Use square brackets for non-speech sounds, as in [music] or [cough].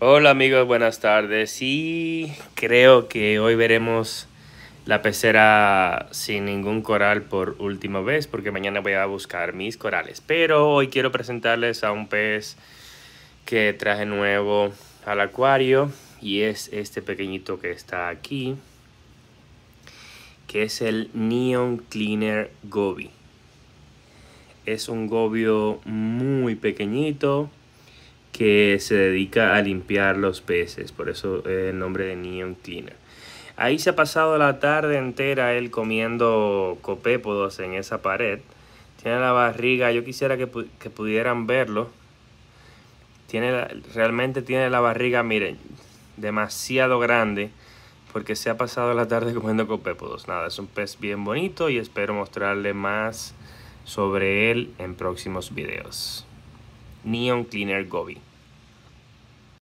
Hola amigos, buenas tardes. Y creo que hoy veremos la pecera sin ningún coral por última vez, porque mañana voy a buscar mis corales. Pero hoy quiero presentarles a un pez que traje nuevo al acuario y es este pequeñito que está aquí, que es el Neon Cleaner Goby. Es un gobio muy pequeñito que se dedica a limpiar los peces, por eso el nombre de Neon Cleaner. Ahí se ha pasado la tarde entera él comiendo copépodos en esa pared. Tiene la barriga, yo quisiera que, pudieran verlo. Tiene realmente tiene la barriga, miren, demasiado grande porque se ha pasado la tarde [laughs] comiendo copépodos. Nada, es un pez bien bonito y espero mostrarle más sobre él en próximos videos. Neon Cleaner Gobi.